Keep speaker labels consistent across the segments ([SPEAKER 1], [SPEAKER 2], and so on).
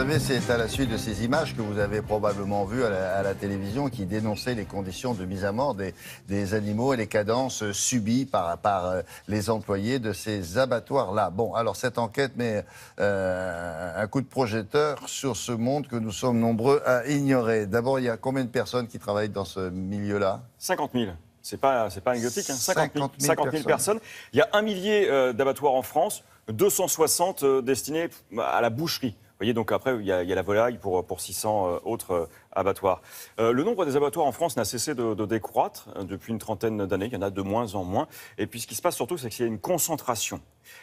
[SPEAKER 1] savez, c'est à la suite de ces images que vous avez probablement vues à la, télévision qui dénonçaient les conditions de mise à mort des, animaux et les cadences subies par, euh, les employés de ces abattoirs-là. Bon, alors cette enquête met euh, un coup de projecteur sur ce monde que nous sommes nombreux à ignorer. D'abord, il y a combien de personnes qui travaillent dans ce milieu-là 50 000. C'est pas, c'est pas anecdotique, 50, hein. 000, personnes.
[SPEAKER 2] Il y a un millier euh, d'abattoirs en France, 260 destinés à la boucherie voyez, donc après, il y, a, y a la volaille pour, pour 600 euh, autres euh, abattoirs. Euh, le nombre des abattoirs en France n'a cessé de, décroître hein, depuis une trentaine d'années. Il y en a de moins en moins. Et puis ce qui se passe surtout, c'est qu'il y a une concentration.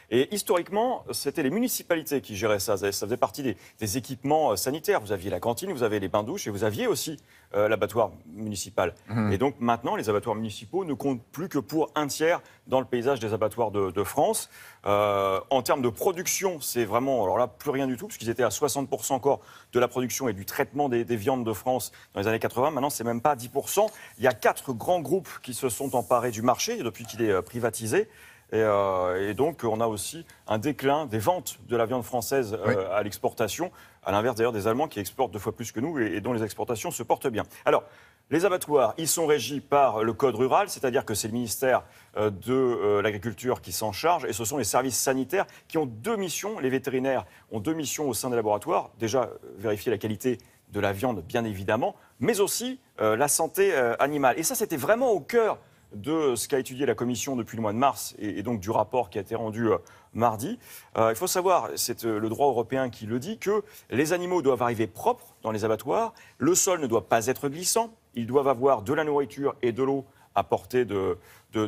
[SPEAKER 2] Et historiquement, c'était les municipalités qui géraient ça. Ça faisait partie des, équipements euh, sanitaires. Vous aviez la cantine, vous avez les bains-douches et vous aviez aussi euh, l'abattoir municipal. Mmh. Et donc maintenant, les abattoirs municipaux ne comptent plus que pour un tiers dans le paysage des abattoirs de, France. en termes de production, c'est vraiment, alors là, plus rien du tout, puisqu'ils étaient à 60% encore de la production et du traitement des, des viandes de France dans les années 80. Maintenant, c'est même pas 10%. Il y a quatre grands groupes qui se sont emparés du marché depuis qu'il est euh, privatisé. Euh, et, donc, on a aussi un déclin des ventes de la viande française euh, à l'exportation, à l'inverse d'ailleurs des Allemands qui exportent deux fois plus que nous et, dont les exportations se portent bien. Alors, les abattoirs, ils sont régis par le code rural, c'est-à-dire que c'est le ministère de l'Agriculture qui s'en charge, et ce sont les services sanitaires qui ont deux missions. Les vétérinaires ont deux missions au sein des laboratoires. Déjà, vérifier la qualité de la viande, bien évidemment, mais aussi euh, la santé euh, animale. Et ça, c'était vraiment au cœur de ce qu'a étudié la Commission depuis le mois de mars et, donc du rapport qui a été rendu euh, mardi. il faut savoir, c'est le droit européen qui le dit, que les animaux doivent arriver propres dans les abattoirs, le sol ne doit pas être glissant, ils doivent avoir de la nourriture et de l'eau à portée de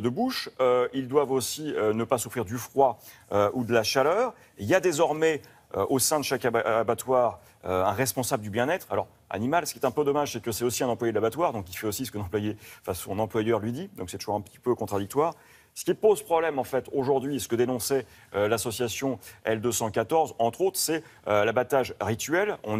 [SPEAKER 2] bouche. ils doivent aussi ne pas souffrir du froid ou de la chaleur. Il y a désormais euh, au sein de chaque abattoir euh, un responsable du bien-être. Alors, animal, ce qui est un peu dommage, c'est que c'est aussi un employé de l'abattoir, donc il fait aussi ce que employé, enfin, son employeur lui dit, donc c'est toujours un petit peu contradictoire. Ce qui pose problème, en fait, aujourd'hui, ce que dénonçait euh, l'association L214, entre autres, c'est l'abattage rituel. On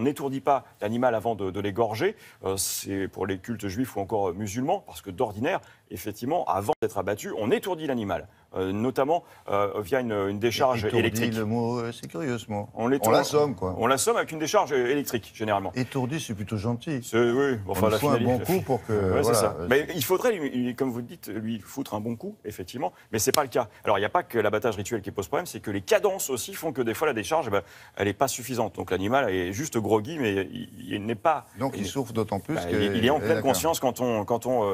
[SPEAKER 2] n'étourdit pas l'animal avant de l'égorger. c'est pour les cultes juifs ou encore musulmans, parce que d'ordinaire, effectivement, avant d'être abattu, on étourdit l'animal. Euh, notamment euh, via une, une décharge électrique. le
[SPEAKER 1] mot, euh, c'est curieusement. On l'assomme, quoi. On
[SPEAKER 2] l'assomme avec une décharge électrique, généralement.
[SPEAKER 1] Étourdi, c'est plutôt gentil. Oui, enfin, la faut un bon coup pour que. Ouais, c'est ça. Mais
[SPEAKER 2] il faudrait, comme vous le dites, lui foutre un bon coup, effectivement, mais c'est pas le cas. Alors, il n'y a pas que l'abattage rituel qui pose problème, c'est que les cadences aussi font que des fois, la décharge, eh ben, elle n'est pas suffisante. Donc, l'animal est juste groggy, mais il, n'est pas. Donc, il, souffre
[SPEAKER 1] d'autant plus bah, il est en pleine conscience
[SPEAKER 2] quand on, quand on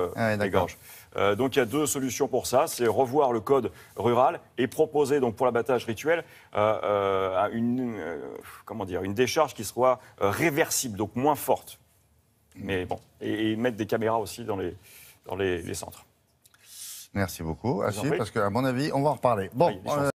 [SPEAKER 2] ah, donc, il y a deux solutions pour ça c'est revoir le code rurale et proposer donc pour l'abattage rituel euh, euh, une, euh, comment dire, une décharge qui soit réversible, donc moins forte. Mais bon, et, mettre des caméras aussi dans les, dans les, centres.
[SPEAKER 1] Merci beaucoup, Achille, parce qu'à mon avis, on va en reparler. Bon.